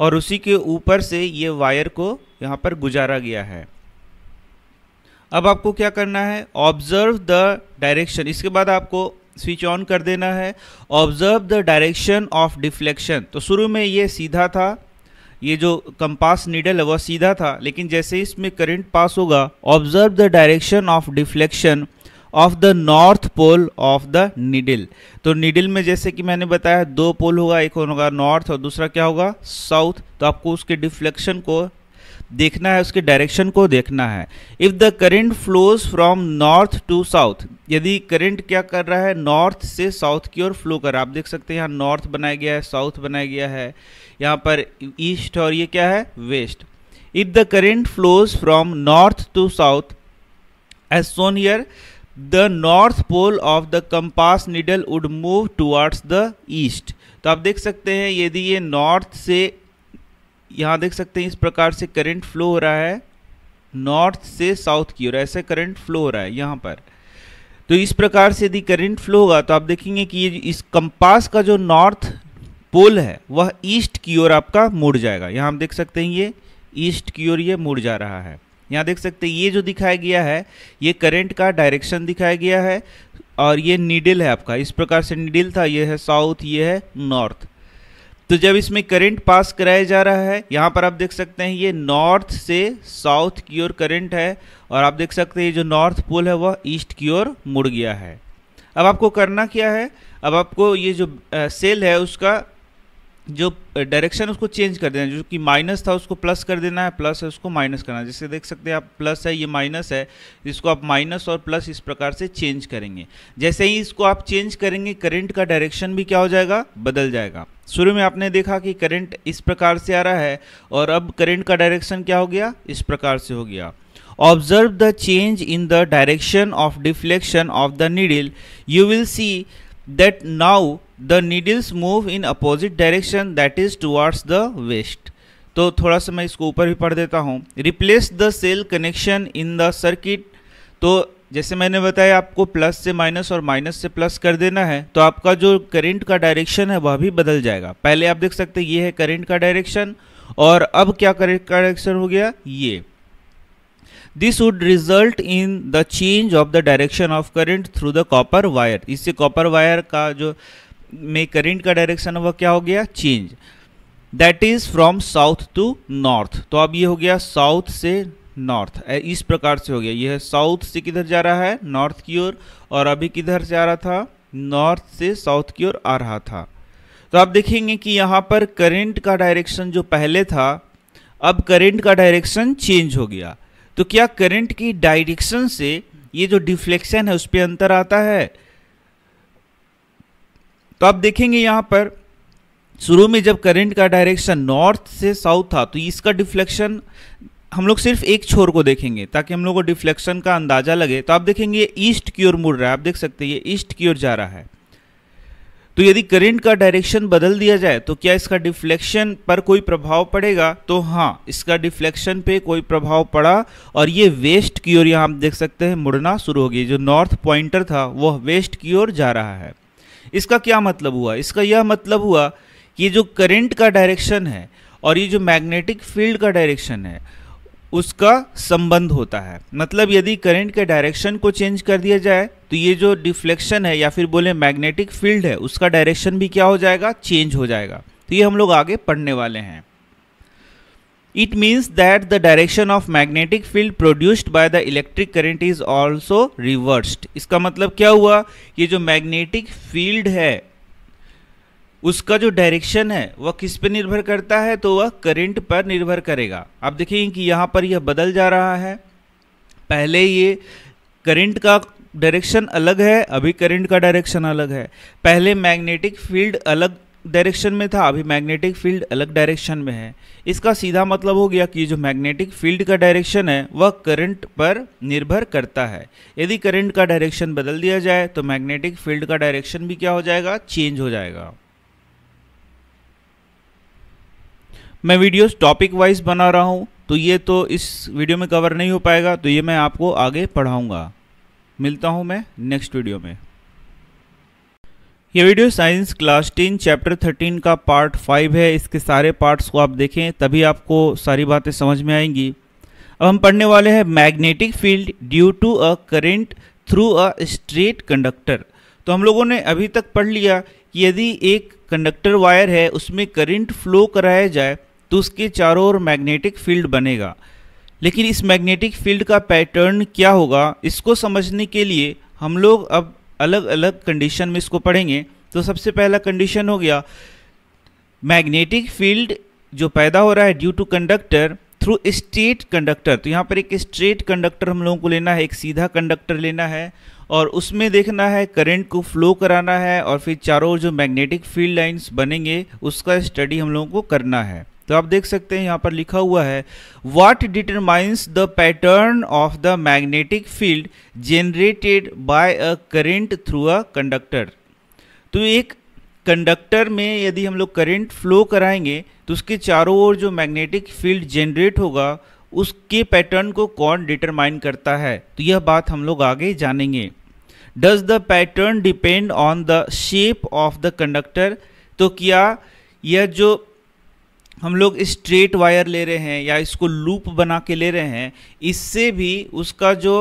S1: और उसी के ऊपर से ये वायर को यहाँ पर गुजारा गया है अब आपको क्या करना है ऑब्जर्व द डायरेक्शन इसके बाद आपको स्विच ऑन कर देना है observe the direction of deflection तो शुरू में ये सीधा था ये जो कंपास नीडल है वह सीधा था लेकिन जैसे इसमें करंट पास होगा observe the direction of deflection of the north pole of the needle तो निडिल में जैसे कि मैंने बताया दो पोल होगा एक होगा नॉर्थ और दूसरा क्या होगा साउथ तो आपको उसके डिफ्लेक्शन को देखना है उसके डायरेक्शन को देखना है if the current flows from north to south यदि करंट क्या कर रहा है नॉर्थ से साउथ की ओर फ्लो कर आप देख सकते हैं यहाँ नॉर्थ बनाया गया है साउथ बनाया गया है यहाँ पर ईस्ट और ये क्या है west if the current flows from north to south as shown here the north pole of the compass needle would move towards the east तो आप देख सकते हैं यदि ये नॉर्थ से यहाँ देख सकते हैं इस प्रकार से करंट फ्लो हो रहा है नॉर्थ से साउथ की ओर ऐसे करंट फ्लो हो रहा है यहाँ पर तो इस प्रकार से यदि करंट फ्लो होगा तो आप देखेंगे कि ये इस कंपास का जो नॉर्थ पोल है वह ईस्ट की ओर आपका मुड़ जाएगा यहाँ आप देख सकते हैं ये ईस्ट की ओर ये मुड़ जा रहा है यहाँ देख सकते हैं ये जो दिखाया गया है ये करंट का डायरेक्शन दिखाया गया है और ये नीडल है आपका इस प्रकार से नीडल था ये है साउथ ये है नॉर्थ तो जब इसमें करंट पास कराया जा रहा है यहाँ पर आप देख सकते हैं ये नॉर्थ से साउथ की ओर करंट है और आप देख सकते हैं जो नॉर्थ पोल है वह ईस्ट की ओर मुड़ गया है अब आपको करना क्या है अब आपको ये जो सेल है उसका जो डायरेक्शन उसको चेंज कर देना जो कि माइनस था उसको प्लस कर देना है प्लस है उसको माइनस करना है जैसे देख सकते हैं आप प्लस है ये माइनस है इसको आप माइनस और प्लस इस प्रकार से चेंज करेंगे जैसे ही इसको आप चेंज करेंगे करंट का डायरेक्शन भी क्या हो जाएगा बदल जाएगा शुरू में आपने देखा कि करंट इस प्रकार से आ रहा है और अब करेंट का डायरेक्शन क्या हो गया इस प्रकार से हो गया observe the change in the direction of deflection of the needle you will see that now the needles move in opposite direction that is towards the west तो थोड़ा सा मैं इसको ऊपर भी पढ़ देता हूँ replace the cell connection in the circuit तो जैसे मैंने बताया आपको प्लस से माइनस और माइनस से प्लस कर देना है तो आपका जो करंट का डायरेक्शन है वह भी बदल जाएगा पहले आप देख सकते हैं ये है करंट का डायरेक्शन और अब क्या करंट का डायरेक्शन हो गया ये this would result in the change of the direction of current through the copper wire इससे कॉपर वायर का जो में करंट का डायरेक्शन वह क्या हो गया change that is from south to north तो अब ये हो गया साउथ से नॉर्थ इस प्रकार से हो गया यह साउथ से किधर जा रहा है नॉर्थ की ओर और अभी किधर जा रहा था नॉर्थ से साउथ की ओर आ रहा था तो आप देखेंगे कि यहाँ पर करंट का डायरेक्शन जो पहले था अब करंट का डायरेक्शन चेंज हो गया तो क्या करंट की डायरेक्शन से ये जो डिफ्लेक्शन है उस पर अंतर आता है तो आप देखेंगे यहाँ पर शुरू में जब करंट का डायरेक्शन नॉर्थ से साउथ था तो इसका डिफ्लेक्शन हम लोग सिर्फ एक छोर को देखेंगे ताकि हम लोग को डिफ्लेक्शन का अंदाजा लगे तो आप देखेंगे ये ईस्ट की ओर मुड़ रहा है आप देख सकते हैं ये ईस्ट की ओर जा रहा है तो यदि करंट का डायरेक्शन बदल दिया जाए तो क्या इसका डिफ्लेक्शन पर कोई प्रभाव पड़ेगा तो हाँ इसका डिफ्लेक्शन पे कोई प्रभाव पड़ा और ये वेस्ट की ओर यहाँ आप देख सकते हैं मुड़ना शुरू हो गई जो नॉर्थ पॉइंटर था वह वेस्ट की ओर जा रहा है इसका क्या मतलब हुआ इसका यह मतलब हुआ कि जो करंट का डायरेक्शन है और ये जो मैग्नेटिक फील्ड का डायरेक्शन है उसका संबंध होता है मतलब यदि करंट के डायरेक्शन को चेंज कर दिया जाए तो ये जो डिफ्लेक्शन है या फिर बोले मैग्नेटिक फील्ड है उसका डायरेक्शन भी क्या हो जाएगा चेंज हो जाएगा तो ये हम लोग आगे पढ़ने वाले हैं It means that the direction of magnetic field produced by the electric current is also reversed. इसका मतलब क्या हुआ ये जो magnetic field है उसका जो डायरेक्शन है वह किस पे निर्भर करता है तो वह करंट पर निर्भर करेगा आप देखेंगे कि यहाँ पर यह बदल जा रहा है पहले ये करंट का डायरेक्शन अलग है अभी करंट का डायरेक्शन अलग है पहले मैग्नेटिक फील्ड अलग डायरेक्शन में था अभी मैग्नेटिक फील्ड अलग डायरेक्शन में है इसका सीधा मतलब हो गया कि जो मैग्नेटिक फील्ड का डायरेक्शन है वह करंट पर निर्भर करता है यदि करंट का डायरेक्शन बदल दिया जाए तो मैग्नेटिक फील्ड का डायरेक्शन भी क्या हो जाएगा चेंज हो जाएगा मैं वीडियोस टॉपिक वाइज बना रहा हूँ तो ये तो इस वीडियो में कवर नहीं हो पाएगा तो ये मैं आपको आगे पढ़ाऊँगा मिलता हूँ मैं नेक्स्ट वीडियो में ये video science class ten chapter thirteen का पार्ट फाइव है इसके सारे पार्ट्स को आप देखें तभी आपको सारी बातें समझ में आएंगी अब हम पढ़ने वाले हैं magnetic field due to a current through a straight conductor तो हम लोगों ने अभी तक पढ़ लिया कि यदि एक कंडक्टर वायर है उसमें करंट फ्लो कराया जाए तो उसके चारों ओर मैग्नेटिक फील्ड बनेगा लेकिन इस मैग्नेटिक फील्ड का पैटर्न क्या होगा इसको समझने के लिए हम लोग अब अलग अलग कंडीशन में इसको पढ़ेंगे तो सबसे पहला कंडीशन हो गया मैग्नेटिक फील्ड जो पैदा हो रहा है due to conductor through straight conductor तो यहाँ पर एक स्ट्रेट कंडक्टर हम लोगों को लेना है एक सीधा कंडक्टर लेना है और उसमें देखना है करंट को फ्लो कराना है और फिर चारों ओर जो मैग्नेटिक फील्ड लाइंस बनेंगे उसका स्टडी हम लोगों को करना है तो आप देख सकते हैं यहाँ पर लिखा हुआ है what determines the pattern of the magnetic field generated by a current through a conductor तो एक कंडक्टर में यदि हम लोग करंट फ्लो कराएंगे तो उसके चारों ओर जो मैग्नेटिक फील्ड जनरेट होगा उसके पैटर्न को कौन डिटरमाइन करता है तो यह बात हम लोग आगे जानेंगे does the pattern depend on the shape of the conductor तो क्या यह जो हम लोग स्ट्रेट वायर ले रहे हैं या इसको लूप बना के ले रहे हैं इससे भी उसका जो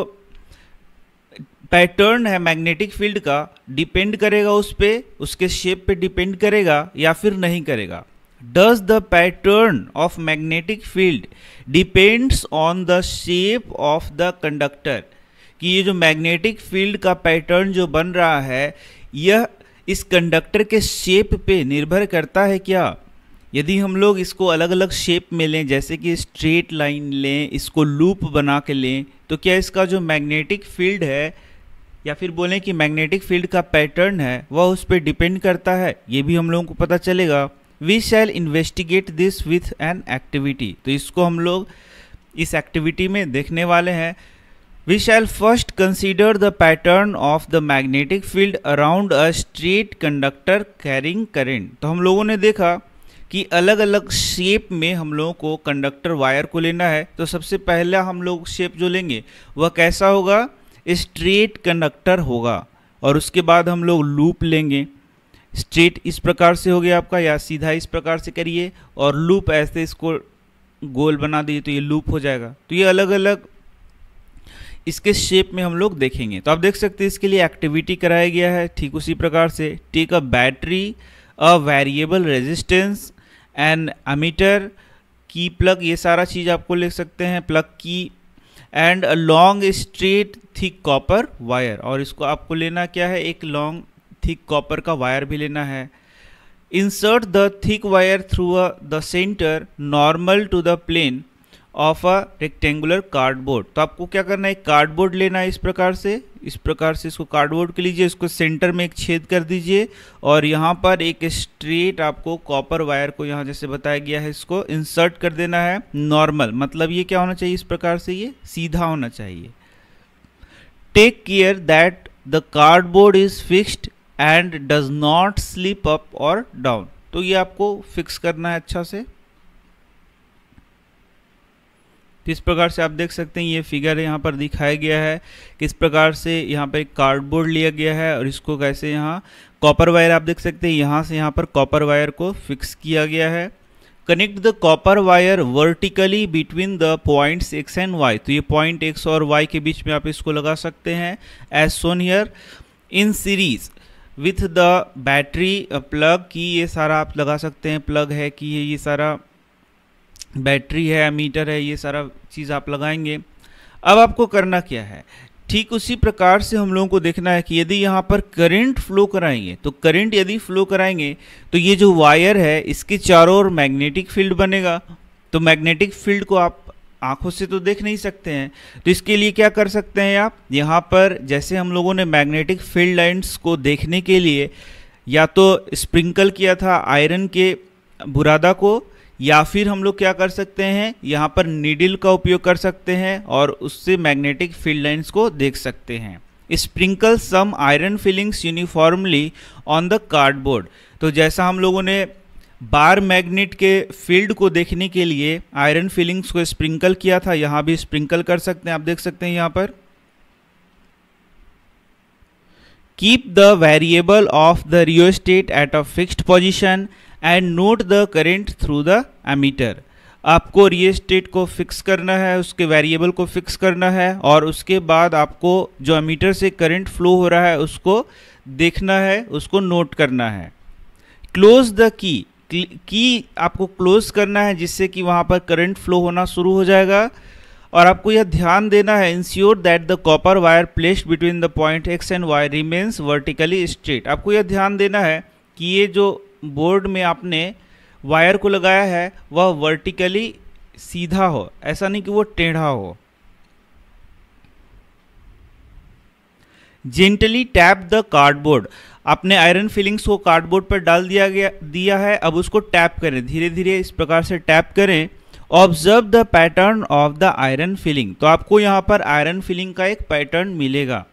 S1: पैटर्न है मैग्नेटिक फील्ड का डिपेंड करेगा उस पर उसके शेप पे डिपेंड करेगा या फिर नहीं करेगा does the pattern of magnetic field depends on the shape of the conductor कि ये जो मैग्नेटिक फील्ड का पैटर्न जो बन रहा है यह इस कंडक्टर के शेप पे निर्भर करता है क्या यदि हम लोग इसको अलग अलग शेप में लें जैसे कि स्ट्रेट लाइन लें इसको लूप बना के लें तो क्या इसका जो मैग्नेटिक फील्ड है या फिर बोलें कि मैग्नेटिक फील्ड का पैटर्न है वह उस पर डिपेंड करता है ये भी हम लोगों को पता चलेगा we shall investigate this with an activity तो इसको हम लोग इस एक्टिविटी में देखने वाले हैं we shall first consider the pattern of the magnetic field around a straight conductor carrying current तो हम लोगों ने देखा कि अलग अलग शेप में हम लोगों को कंडक्टर वायर को लेना है तो सबसे पहला हम लोग शेप जो लेंगे वह कैसा होगा स्ट्रेट कंडक्टर होगा और उसके बाद हम लोग लूप लेंगे स्ट्रेट इस प्रकार से हो गया आपका या सीधा इस प्रकार से करिए और लूप ऐसे इसको गोल बना दीजिए तो ये लूप हो जाएगा तो ये अलग अलग इसके शेप में हम लोग देखेंगे तो आप देख सकते हैं इसके लिए एक्टिविटी कराया गया है ठीक उसी प्रकार से take a battery a variable resistance and ammeter key plug ये सारा चीज़ आपको ले सकते हैं plug key and long straight thick copper wire और इसको आपको लेना क्या है एक लॉन्ग थिक कॉपर का वायर भी लेना है insert the thick wire through the centre normal to the plane of a rectangular cardboard तो आपको क्या करना है कार्डबोर्ड लेना है इस प्रकार से इस प्रकार से इसको कार्डबोर्ड के लीजिए इसको सेंटर में एक छेद कर दीजिए और यहाँ पर एक स्ट्रेट आपको कॉपर वायर को यहाँ जैसे बताया गया है इसको इंसर्ट कर देना है नॉर्मल मतलब ये क्या होना चाहिए इस प्रकार से ये सीधा होना चाहिए take care that the cardboard is fixed and does not slip up और डाउन तो ये आपको फिक्स करना है अच्छा से किस प्रकार से आप देख सकते हैं ये फिगर यहाँ पर दिखाया गया है किस प्रकार से यहाँ पर कार्डबोर्ड लिया गया है और इसको कैसे यहाँ कॉपर वायर आप देख सकते हैं यहाँ से यहाँ पर कॉपर वायर को फिक्स किया गया है connect the copper wire vertically between the points X and Y तो ये पॉइंट एक्स और वाई के बीच में आप इसको लगा सकते हैं as shown here in series with the battery plug key ये सारा आप लगा सकते हैं प्लग है कि ये सारा बैटरी है मीटर है ये सारा चीज़ आप लगाएंगे अब आपको करना क्या है ठीक उसी प्रकार से हम लोगों को देखना है कि यदि यहाँ पर करंट फ्लो कराएंगे तो करंट यदि फ्लो कराएंगे तो ये जो वायर है इसके चारों ओर मैग्नेटिक फील्ड बनेगा तो मैग्नेटिक फील्ड को आप आंखों से तो देख नहीं सकते हैं तो इसके लिए क्या कर सकते हैं आप यहाँ पर जैसे हम लोगों ने मैग्नेटिक फील्ड लाइन्स को देखने के लिए या तो स्प्रिंकल किया था आयरन के बुरादा को या फिर हम लोग क्या कर सकते हैं यहाँ पर निडिल का उपयोग कर सकते हैं और उससे मैग्नेटिक फील्ड लाइन्स को देख सकते हैं sprinkle some iron filings uniformly on the cardboard तो जैसा हम लोगों ने बार मैग्नेट के फील्ड को देखने के लिए आयरन फिलिंग्स को स्प्रिंकल किया था यहाँ भी स्प्रिंकल कर सकते हैं आप देख सकते हैं यहाँ पर keep the variable of the rheostat at a fixed position and note the current through the ammeter आपको रियस्टेट को फिक्स करना है उसके वेरिएबल को फिक्स करना है और उसके बाद आपको जो अमीटर से करंट फ्लो हो रहा है उसको देखना है उसको नोट करना है क्लोज द की की आपको क्लोज करना है जिससे कि वहाँ पर करंट फ्लो होना शुरू हो जाएगा और आपको यह ध्यान देना है ensure that the copper wire placed between the point X and Y remains vertically straight आपको यह ध्यान देना है कि ये जो बोर्ड में आपने वायर को लगाया है वह वर्टिकली सीधा हो ऐसा नहीं कि वो टेढ़ा हो जेंटली टैप द कार्डबोर्ड आपने आयरन फिलिंग्स को कार्डबोर्ड पर डाल दिया गया दिया है अब उसको टैप करें धीरे धीरे इस प्रकार से टैप करें observe the pattern of the iron filing तो आपको यहां पर आयरन फिलिंग का एक पैटर्न मिलेगा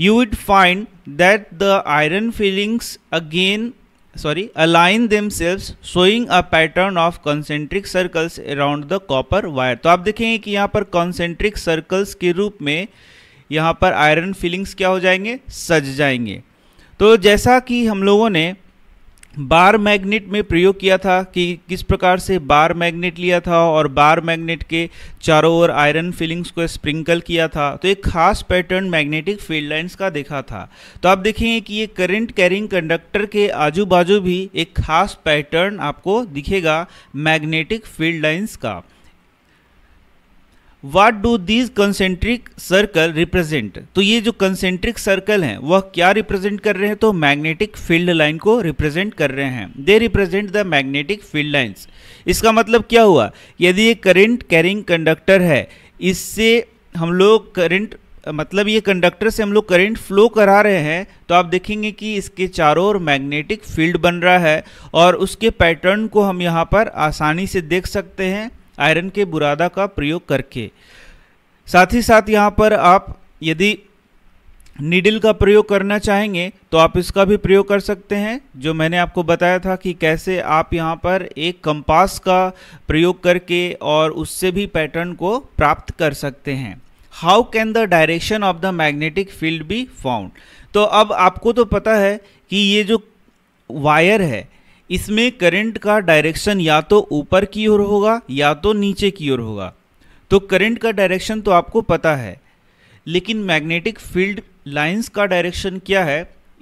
S1: you will find that the iron filings again sorry align themselves showing a pattern of concentric circles around the copper wire तो आप देखेंगे कि यहाँ पर concentric circles के रूप में यहाँ पर iron fillings क्या हो जाएंगे सज जाएंगे तो जैसा कि हम लोगों ने बार मैग्नेट में प्रयोग किया था कि किस प्रकार से बार मैग्नेट लिया था और बार मैग्नेट के चारों ओर आयरन फिलिंग्स को स्प्रिंकल किया था तो एक खास पैटर्न मैग्नेटिक फील्ड लाइंस का देखा था तो आप देखेंगे कि ये करंट कैरिंग कंडक्टर के आजू बाजू भी एक खास पैटर्न आपको दिखेगा मैग्नेटिक फील्ड लाइन्स का what do these concentric circle represent तो ये जो कंसेंट्रिक सर्कल हैं वह क्या रिप्रेजेंट कर रहे हैं तो मैग्नेटिक फील्ड लाइन को रिप्रेजेंट कर रहे हैं they represent the magnetic field lines इसका मतलब क्या हुआ यदि ये करेंट कैरिंग कंडक्टर है इससे हम लोग करेंट मतलब ये कंडक्टर से हम लोग करेंट फ्लो करा रहे हैं तो आप देखेंगे कि इसके चारों ओर मैग्नेटिक फील्ड बन रहा है और उसके पैटर्न को हम यहाँ पर आसानी से देख सकते हैं आयरन के बुरादा का प्रयोग करके साथ ही साथ यहाँ पर आप यदि नीडल का प्रयोग करना चाहेंगे तो आप इसका भी प्रयोग कर सकते हैं जो मैंने आपको बताया था कि कैसे आप यहाँ पर एक कंपास का प्रयोग करके और उससे भी पैटर्न को प्राप्त कर सकते हैं how can the direction of the magnetic field be found तो अब आपको तो पता है कि ये जो वायर है इसमें करंट का डायरेक्शन या तो ऊपर की ओर होगा या तो नीचे की ओर होगा तो करंट का डायरेक्शन तो आपको पता है लेकिन मैग्नेटिक फील्ड लाइंस का डायरेक्शन क्या है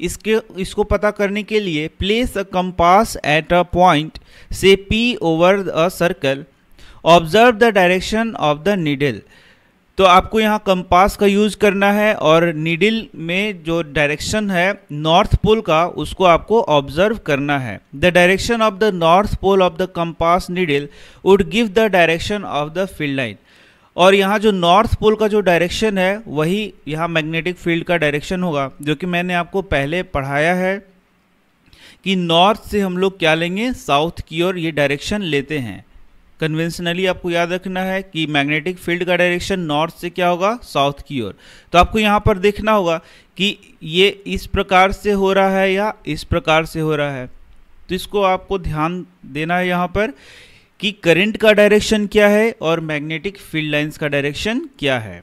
S1: इसके इसको पता करने के लिए place a compass at a point से P over a circle observe the direction of the needle तो आपको यहाँ कंपास का यूज़ करना है और नीडिल में जो डायरेक्शन है नॉर्थ पोल का उसको आपको ऑब्जर्व करना है the direction of the north pole of the compass needle would give the direction of the field line और यहाँ जो नॉर्थ पोल का जो डायरेक्शन है वही यहाँ मैग्नेटिक फील्ड का डायरेक्शन होगा जो कि मैंने आपको पहले पढ़ाया है कि नॉर्थ से हम लोग क्या लेंगे साउथ की ओर ये डायरेक्शन लेते हैं कन्वेंशनली आपको याद रखना है कि मैग्नेटिक फील्ड का डायरेक्शन नॉर्थ से क्या होगा साउथ की ओर तो आपको यहाँ पर देखना होगा कि ये इस प्रकार से हो रहा है या इस प्रकार से हो रहा है तो इसको आपको ध्यान देना है यहाँ पर कि करंट का डायरेक्शन क्या है और मैग्नेटिक फील्ड लाइंस का डायरेक्शन क्या है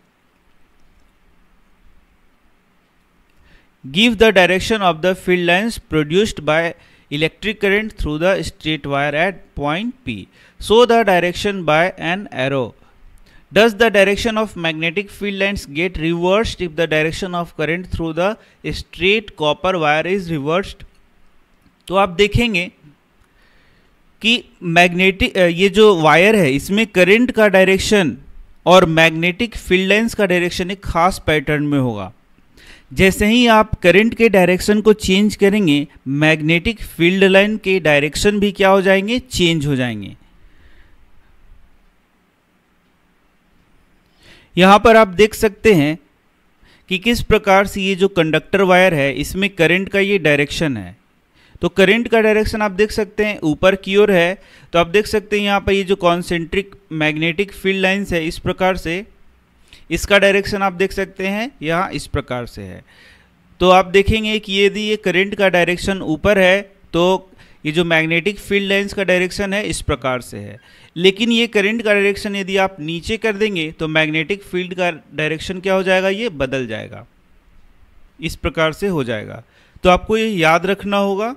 S1: give the direction of the field lines produced by electric current through the straight wire at point P show the direction by an arrow. Does the direction of magnetic field lines get reversed if the direction of current through the straight copper wire is reversed? तो आप देखेंगे कि magnetic ye jo wire hai isme current ka direction और magnetic field lines का direction एक खास pattern में होगा जैसे ही आप करंट के डायरेक्शन को चेंज करेंगे मैग्नेटिक फील्ड लाइन के डायरेक्शन भी क्या हो जाएंगे चेंज हो जाएंगे यहाँ पर आप देख सकते हैं कि किस प्रकार से ये जो कंडक्टर वायर है इसमें करंट का ये डायरेक्शन है तो करंट का डायरेक्शन आप देख सकते हैं ऊपर की ओर है तो आप देख सकते हैं यहाँ पर ये जो कॉन्सेंट्रिक मैग्नेटिक फील्ड लाइन्स है इस प्रकार से इसका डायरेक्शन आप देख सकते हैं यहाँ इस प्रकार से है तो आप देखेंगे कि यदि ये करंट का डायरेक्शन ऊपर है तो ये जो मैग्नेटिक फील्ड लाइंस का डायरेक्शन है इस प्रकार से है लेकिन ये करंट का डायरेक्शन यदि आप नीचे कर देंगे तो मैग्नेटिक फील्ड का डायरेक्शन क्या हो जाएगा ये बदल जाएगा इस प्रकार से हो जाएगा तो आपको ये याद रखना होगा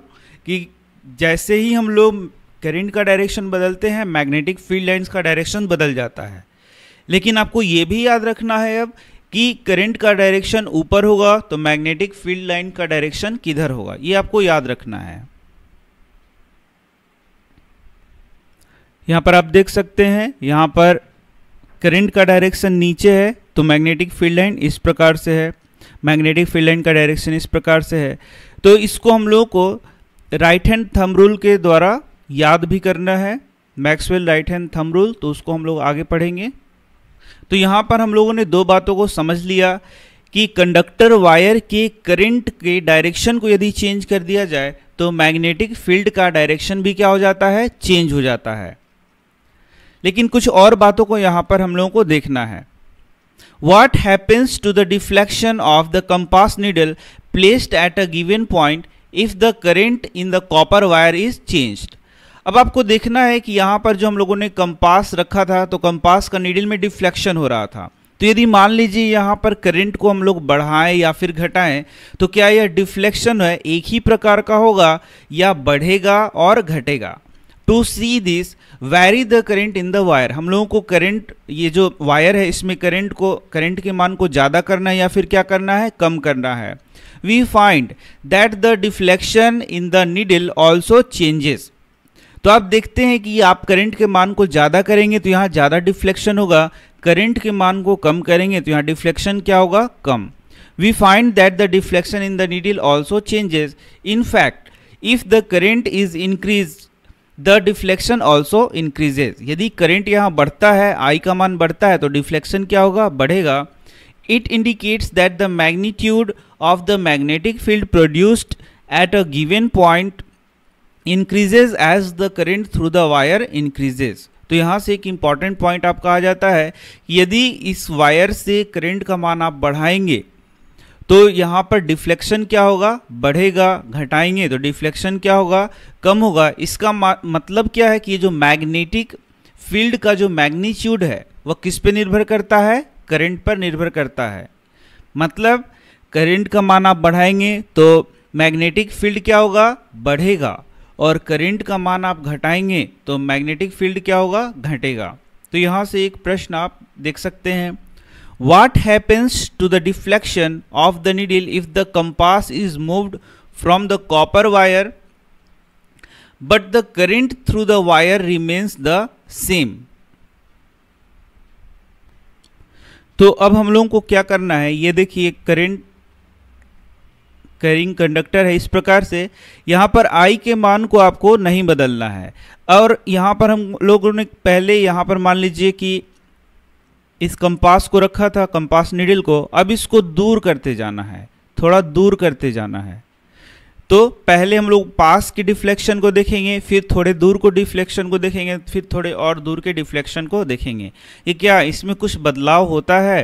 S1: कि जैसे ही हम लोग करंट का डायरेक्शन बदलते हैं मैग्नेटिक फील्ड लाइन्स का डायरेक्शन बदल जाता है लेकिन आपको ये भी याद रखना है अब कि करंट का डायरेक्शन ऊपर होगा तो मैग्नेटिक फील्ड लाइन का डायरेक्शन किधर होगा ये आपको याद रखना है यहाँ पर आप देख सकते हैं यहाँ पर करंट का डायरेक्शन नीचे है तो मैग्नेटिक फील्ड लाइन इस प्रकार से है मैग्नेटिक फील्ड लाइन का डायरेक्शन इस प्रकार से है तो इसको हम लोगों को राइट हैंड थंब रूल के द्वारा याद भी करना है Maxwell right hand thumb rule तो उसको हम लोग आगे पढ़ेंगे तो यहाँ पर हम लोगों ने दो बातों को समझ लिया कि कंडक्टर वायर के करंट के डायरेक्शन को यदि चेंज कर दिया जाए तो मैग्नेटिक फील्ड का डायरेक्शन भी क्या हो जाता है चेंज हो जाता है लेकिन कुछ और बातों को यहां पर हम लोगों को देखना है what happens to the deflection of the compass needle placed at a given point if the current in the copper wire is changed अब आपको देखना है कि यहां पर जो हम लोगों ने कंपास रखा था तो कंपास का नीडल में डिफ्लेक्शन हो रहा था तो यदि मान लीजिए यहां पर करंट को हम लोग बढ़ाएं या फिर घटाएं तो क्या यह डिफ्लेक्शन है एक ही प्रकार का होगा या बढ़ेगा और घटेगा to see this vary the current in the wire हम लोगों को करेंट ये जो वायर है इसमें करेंट को करेंट के मान को ज़्यादा करना है या फिर क्या करना है कम करना है we find that the deflection in the needle also changes तो आप देखते हैं कि आप करंट के मान को ज़्यादा करेंगे तो यहाँ ज़्यादा डिफ्लेक्शन होगा करंट के मान को कम करेंगे तो यहाँ डिफ्लेक्शन क्या होगा कम we find that the deflection in the needle also changes in fact if the current is increase the deflection also increases यदि करेंट यहाँ बढ़ता है आई का मान बढ़ता है तो डिफ्लेक्शन क्या होगा बढ़ेगा it indicates that the magnitude of the magnetic field produced at a given point increases as the current through the wire increases तो यहाँ से एक इम्पॉर्टेंट पॉइंट आपका आ जाता है यदि इस वायर से करेंट का मान आप बढ़ाएंगे तो यहाँ पर डिफ्लेक्शन क्या होगा बढ़ेगा घटाएंगे तो डिफ्लेक्शन क्या होगा कम होगा इसका मतलब क्या है कि जो मैग्नेटिक फील्ड का जो मैग्नीट्यूड है वह किस पे निर्भर करता है करंट पर निर्भर करता है मतलब करंट का मान आप बढ़ाएंगे तो मैग्नेटिक फील्ड क्या होगा बढ़ेगा और करंट का मान आप घटाएंगे तो मैग्नेटिक फील्ड क्या होगा घटेगा तो यहाँ से एक प्रश्न आप देख सकते हैं What happens to the deflection of the needle if the compass is moved from the copper wire but the current through the wire remains the same? तो अब हम लोगों को क्या करना है ये देखिए करंट कैरिंग कंडक्टर है इस प्रकार से यहाँ पर आई के मान को आपको नहीं बदलना है और यहाँ पर हम लोगों ने पहले यहाँ पर मान लीजिए कि इस कंपास को रखा था कंपास निडिल को अब इसको दूर करते जाना है थोड़ा दूर करते जाना है तो पहले हम लोग पास के डिफ्लेक्शन को देखेंगे फिर थोड़े दूर को डिफ्लेक्शन को देखेंगे फिर थोड़े और दूर के डिफ्लेक्शन को देखेंगे ये क्या इसमें कुछ बदलाव होता है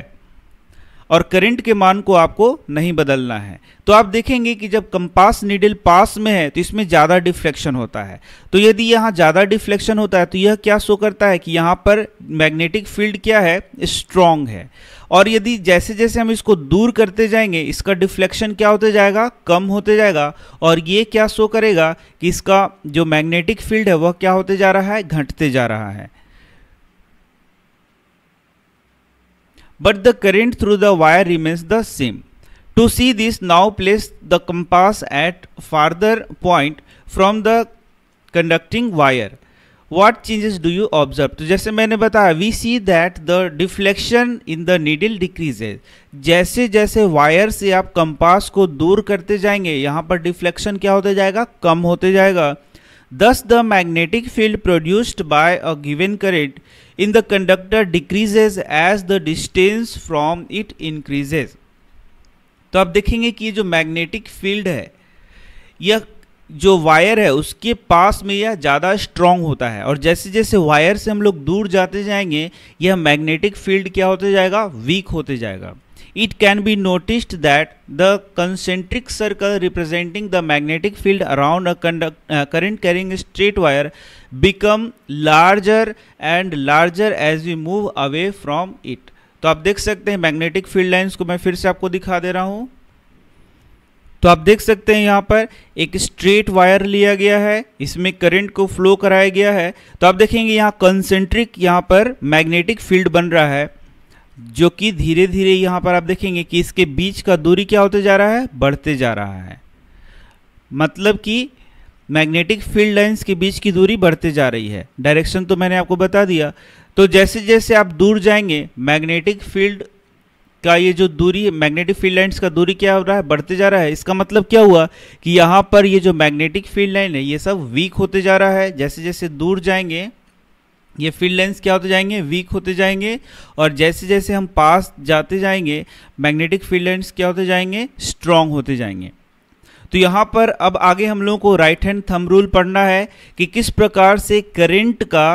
S1: और करंट के मान को आपको नहीं बदलना है तो आप देखेंगे कि जब कंपास नीडल पास में है तो इसमें ज़्यादा डिफ्लेक्शन होता है तो यदि यहाँ ज़्यादा डिफ्लेक्शन होता है तो यह क्या शो करता है कि यहाँ पर मैग्नेटिक फील्ड क्या है स्ट्रॉन्ग है और यदि जैसे जैसे हम इसको दूर करते जाएंगे इसका डिफ्लेक्शन क्या होते जाएगा कम होते जाएगा और ये क्या शो करेगा कि इसका जो मैग्नेटिक फील्ड है वह क्या होते जा रहा है घटते जा रहा है but the current through the wire remains the same. To see this now place the compass at farther point from the conducting wire. What changes do you observe? तो जैसे मैंने बताया we see that the deflection in the needle decreases. जैसे जैसे wire से आप compass को दूर करते जाएंगे यहाँ पर डिफ्लेक्शन क्या होते जाएगा कम होते जाएगा Thus, the magnetic field produced by a given current in the conductor decreases as the distance from it increases. तो आप देखेंगे कि जो मैग्नेटिक फील्ड है यह जो वायर है उसके पास में यह ज़्यादा स्ट्रांग होता है और जैसे जैसे वायर से हम लोग दूर जाते जाएंगे यह मैग्नेटिक फील्ड क्या होते जाएगा वीक होते जाएगा it can be noticed that the concentric circle representing the magnetic field around a uh, current carrying straight wire become larger and larger as we move away from it तो आप देख सकते हैं मैग्नेटिक फील्ड लाइंस को मैं फिर से आपको दिखा दे रहा हूं तो आप देख सकते हैं यहाँ पर एक स्ट्रेट वायर लिया गया है इसमें करंट को फ्लो कराया गया है तो आप देखेंगे यहाँ कंसेंट्रिक यहाँ पर मैग्नेटिक फील्ड बन रहा है जो कि धीरे धीरे यहाँ पर आप देखेंगे कि इसके बीच का दूरी क्या होते जा रहा है बढ़ते जा रहा है मतलब कि मैग्नेटिक फील्ड लाइंस के बीच की दूरी बढ़ते जा रही है डायरेक्शन तो मैंने आपको बता दिया तो जैसे जैसे आप दूर जाएंगे मैग्नेटिक फील्ड का ये जो दूरी मैग्नेटिक फील्ड लाइन्स का दूरी क्या हो रहा है बढ़ते जा रहा है इसका मतलब क्या हुआ कि यहाँ पर ये जो मैग्नेटिक फील्ड लाइन है ये सब वीक होते जा रहा है जैसे जैसे दूर जाएंगे ये फील्ड लेंस क्या होते जाएंगे वीक होते जाएंगे और जैसे जैसे हम पास जाते जाएंगे मैग्नेटिक फील्ड लेंस क्या होते जाएंगे स्ट्रांग होते जाएंगे तो यहाँ पर अब आगे हम लोगों को राइट हैंड थंब रूल पढ़ना है कि किस प्रकार से करंट का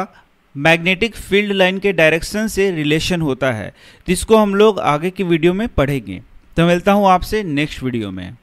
S1: मैग्नेटिक फील्ड लाइन के डायरेक्शन से रिलेशन होता है जिसको तो हम लोग आगे की वीडियो में पढ़ेंगे तो मिलता हूँ आपसे नेक्स्ट वीडियो में